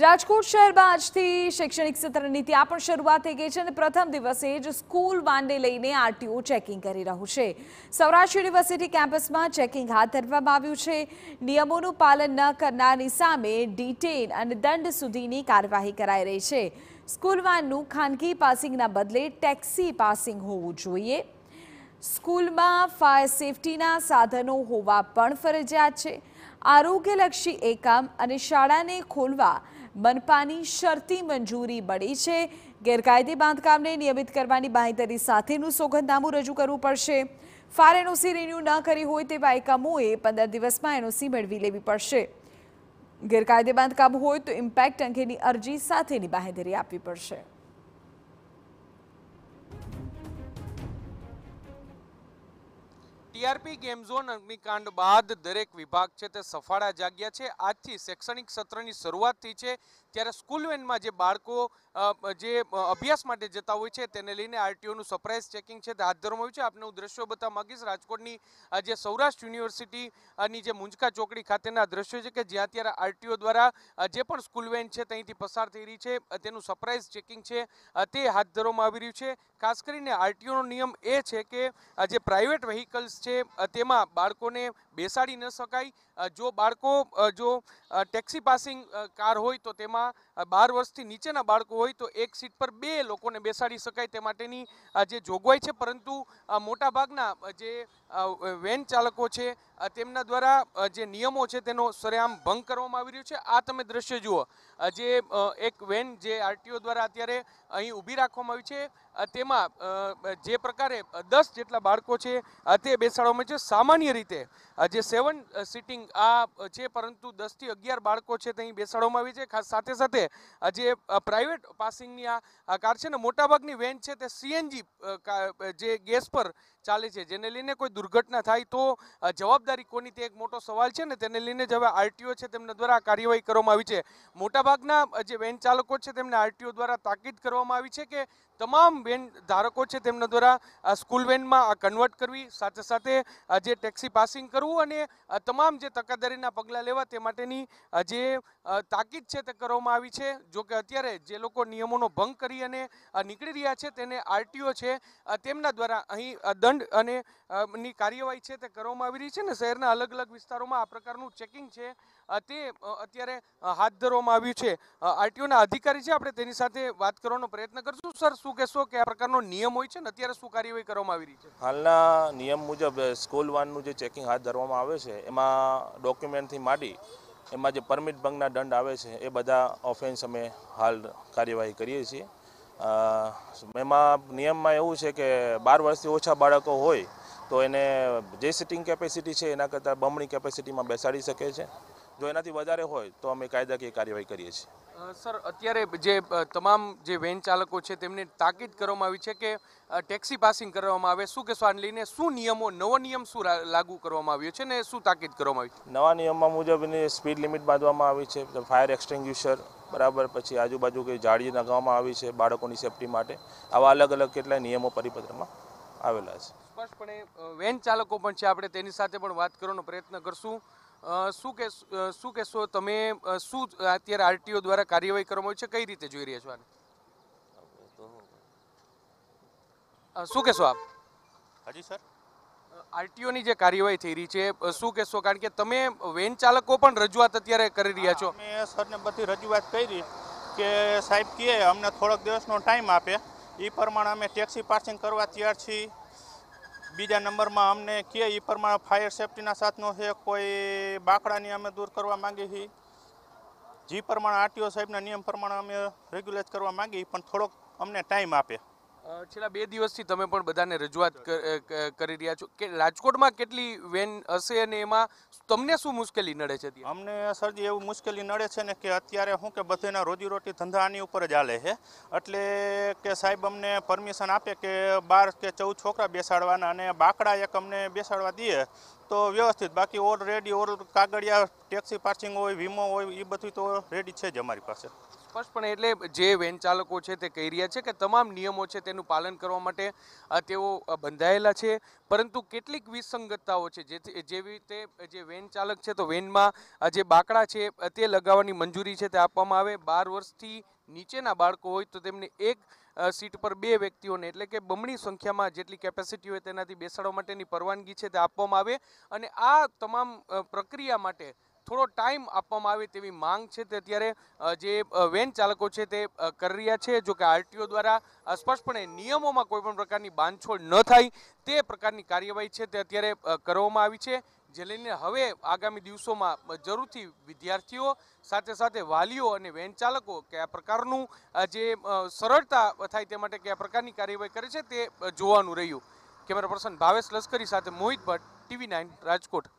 રાજકોટ શહેરમાં આજથી શૈક્ષણિક સત્રની ત્યાં પણ શરૂઆત થઈ ગઈ છે અને પ્રથમ દિવસે જ સ્કૂલ વાનને લઈને આરટીઓ ચેકિંગ કરી રહ્યું છે સૌરાષ્ટ્ર યુનિવર્સિટી કેમ્પસમાં ચેકિંગ હાથ ધરવામાં આવ્યું છે નિયમોનું પાલન ન કરનારની સામે ડિટેન અને દંડ સુધીની કાર્યવાહી કરાઈ રહી છે સ્કૂલ વાનનું ખાનગી પાસિંગના બદલે ટેક્સી પાસિંગ હોવું જોઈએ સ્કૂલમાં ફાયર સેફટીના સાધનો હોવા પણ ફરજિયાત છે આરોગ્યલક્ષી એકમ અને શાળાને ખોલવા મનપાની શરતી મંજૂરી મળી છે ગેરકાયદે બાંધકામને નિયમિત કરવાની બાંહેધરી સાથેનું સોગંદનામું રજૂ કરવું પડશે ફાર એનઓસી રિન્યૂ ન કરી હોય તેવા એકમોએ પંદર દિવસમાં એનઓસી મેળવી લેવી પડશે ગેરકાયદે બાંધકામ હોય તો ઇમ્પેક્ટ અંગેની અરજી સાથેની બાંહેધરી આપવી પડશે ટીઆરપી ગેમ ઝોન અગ્નિકાંડ બાદ દરેક વિભાગ છે તે સફાળા જાગ્યા છે આજથી શૈક્ષણિક સત્રની શરૂઆતથી છે ત્યારે સ્કૂલ વેનમાં જે બાળકો જે અભ્યાસ માટે જતા હોય છે તેને લઈને આરટીઓનું સરપ્રાઇઝ ચેકિંગ છે તે હાથ ધરવામાં આવ્યું છે આપને હું દ્રશ્યો બતાવવા માગીશ રાજકોટની જે સૌરાષ્ટ્ર યુનિવર્સિટી યુનિવર્સિટીની જે મુંજકા ચોકડી ખાતેના દ્રશ્યો છે કે જ્યાં ત્યારે આરટીઓ દ્વારા જે પણ સ્કૂલ વેન છે ત્યાંથી પસાર થઈ રહી છે તેનું સરપ્રાઇઝ ચેકિંગ છે તે હાથ ધરવામાં આવી રહ્યું છે ખાસ કરીને આરટીઓનો નિયમ એ છે કે જે પ્રાઇવેટ વ્હીકલ્સ છે તેમાં બાળકોને બેસાડી ન શકાય જો બાળકો જો ટેક્સી પાસિંગ કાર હોય તો તેમાં શાળામાં બાર વર્ષથી નીચેના બાળકો હોય તો એક સીટ પર બે લોકોને બેસાડી શકાય તે માટેની જે જોગવાઈ છે પરંતુ મોટાભાગના જે વેન ચાલકો છે તેમના દ્વારા જે નિયમો છે તેનો સરેઆમ ભંગ કરવામાં આવી રહ્યો છે આ તમે દ્રશ્ય જુઓ જે એક વેન જે આરટીઓ દ્વારા અત્યારે અહીં ઊભી રાખવામાં આવી છે તેમાં જે પ્રકારે દસ જેટલા બાળકો છે તે બેસાડવામાં છે સામાન્ય રીતે જે સેવન સીટિંગ આ છે પરંતુ દસથી અગિયાર બાળકો છે તે અહીં બેસાડવામાં આવી છે ખાસ સાથે સાથે જે પ્રાઇવેટ પાસિંગની આ કાર છે ને મોટાભાગની વેન છે તે સીએનજી જે ગેસ પર ચાલે છે જેને લઈને કોઈ દુર્ઘટના થાય તો જવાબદાર જવાબદારી કોની તે એક મોટો સવાલ છે ને તેને લઈને જ હવે આરટીઓ છે તેમના દ્વારા કાર્યવાહી કરવામાં આવી છે મોટાભાગના જે વેન ચાલકો છે તેમને આરટીઓ દ્વારા તાકીદ કરવામાં આવી છે કે તમામ વેન ધારકો છે તેમના દ્વારા સ્કૂલ વેનમાં આ કન્વર્ટ કરવી સાથે સાથે જે ટેક્સી પાસિંગ કરવું અને તમામ જે તકેદારીના પગલાં લેવા તે માટેની જે તાકીદ છે તે કરવામાં આવી છે જો કે અત્યારે જે લોકો નિયમોનો ભંગ કરી અને નીકળી રહ્યા છે તેને આરટીઓ છે તેમના દ્વારા અહીં દંડ અને ની કાર્યવાહી છે તે કરવામાં આવી રહી છે ને શહેરના અલગ અલગ વિસ્તારોમાં આ પ્રકારનું ચેકિંગ છે તે અત્યારે હાથ ધરવામાં આવ્યું છે આરટીઓના અધિકારી છે આપણે તેની સાથે વાત કરવાનો પ્રયત્ન કરશું સર શું કહેશો કે આ પ્રકારનો નિયમ હોય છે ને અત્યારે શું કાર્યવાહી કરવામાં આવી રહી છે હાલના નિયમ મુજબ સ્કૂલ વાનનું જે ચેકિંગ હાથ ધરવામાં આવે છે એમાં ડોક્યુમેન્ટથી માંડી એમાં જે પરમિટ ભંગના દંડ આવે છે એ બધા ઓફેન્સ અમે હાલ કાર્યવાહી કરીએ છીએ એમાં નિયમમાં એવું છે કે બાર વર્ષથી ઓછા બાળકો હોય તો એને જે સિટિંગ કેપેસિટી છે એના કરતાં બમણી કેપેસિટીમાં બેસાડી શકે છે જો એનાથી વધારે હોય તો અમે કાયદાકીય કાર્યવાહી કરીએ છીએ સર અત્યારે જે તમામ જે વેન ચાલકો છે તેમને તાકીદ કરવામાં આવી છે કે ટેક્સી પાસિંગ કરવામાં આવે શું કે સ્વાન લઈને શું નિયમો નવો નિયમ શું લાગુ કરવામાં આવ્યો છે ને શું તાકીદ કરવામાં આવી નવા નિયમમાં મુજબ એની સ્પીડ લિમિટ બાંધવામાં આવી છે ફાયર એક્સટિંગ્યુશર બરાબર પછી આજુબાજુ કઈ જાળી લગાવવામાં આવી છે બાળકોની સેફટી માટે આવા અલગ અલગ કેટલાય નિયમો પરિપત્રમાં આવેલા છે ચોક્કસપણે વેન ચાલકો પણ છે આપણે તેની સાથે પણ વાત કરવાનો પ્રયત્ન કરશું શું કે શું કહેશો તમે શું અત્યારે આરટીઓ દ્વારા કાર્યવાહી કરવામાં આવી છે કઈ રીતે જોઈ રહ્યા છો આને શું કહેશો આપ હાજી સર આરટીઓની જે કાર્યવાહી થઈ રહી છે શું કહેશો કારણ કે તમે વેન ચાલકો પણ રજૂઆત અત્યારે કરી રહ્યા છો મેં સરને બધી રજૂઆત કરી કે સાહેબ કે અમને થોડોક દિવસનો ટાઈમ આપે એ પ્રમાણે અમે ટેક્સી પાર્સિંગ કરવા તૈયાર છીએ બીજા નંબરમાં અમને કે એ પ્રમાણે ફાયર સેફટીના સાથનો છે કોઈ બાકડાની અમે દૂર કરવા માંગીએ છીએ જે પ્રમાણે આરટીઓ સાહેબના નિયમ પ્રમાણે અમે રેગ્યુલેટ કરવા માંગીએ પણ થોડોક અમને ટાઈમ આપે છેલ્લા બે દિવસથી તમે પણ બધાને રજૂઆત કરી રહ્યા છો કે રાજકોટમાં કેટલી વેન હશે અને એમાં તમને શું મુશ્કેલી નડે છે અમને સરજી એવું મુશ્કેલી નડે છે ને કે અત્યારે હું કે બધાના રોજીરોટી ધંધા આની ઉપર જ હાલે છે એટલે કે સાહેબ અમને પરમિશન આપે કે બાર કે ચૌદ છોકરા બેસાડવાના અને બાકડા એક અમને બેસાડવા દઈએ તો વ્યવસ્થિત બાકી ઓલરેડી ઓલ કાગળિયા ટેક્સી પાર્સિંગ હોય વીમો હોય એ બધું તો રેડી છે જ અમારી પાસે પણ એટલે જે વેન ચાલકો છે તે કહી રહ્યા છે કે તમામ નિયમો છે તેનું પાલન કરવા માટે તેઓ બંધાયેલા છે પરંતુ કેટલીક વિસંગતતાઓ છે જેથી જેવી રીતે જે વેન ચાલક છે તો વેનમાં જે બાકડા છે તે લગાવવાની મંજૂરી છે તે આપવામાં આવે બાર વર્ષથી નીચેના બાળકો હોય તો તેમને એક સીટ પર બે વ્યક્તિઓને એટલે કે બમણી સંખ્યામાં જેટલી કેપેસિટી હોય તેનાથી બેસાડવા માટેની પરવાનગી છે તે આપવામાં આવે અને આ તમામ પ્રક્રિયા માટે થોડો ટાઈમ આપવામાં આવે તેવી માંગ છે તે અત્યારે જે વેન ચાલકો છે તે કરી રહ્યા છે જોકે આરટીઓ દ્વારા સ્પષ્ટપણે નિયમોમાં કોઈપણ પ્રકારની બાંધછોડ ન થાય તે પ્રકારની કાર્યવાહી છે તે અત્યારે કરવામાં આવી છે જે લઈને હવે આગામી દિવસોમાં જરૂરથી વિદ્યાર્થીઓ સાથે સાથે વાલીઓ અને વેન ચાલકો કયા પ્રકારનું જે સરળતા થાય તે માટે કયા પ્રકારની કાર્યવાહી કરે છે તે જોવાનું રહ્યું કેમેરા પર્સન ભાવેશ લશ્કરી સાથે મોહિત ભટ્ટ ટીવી નાઇન રાજકોટ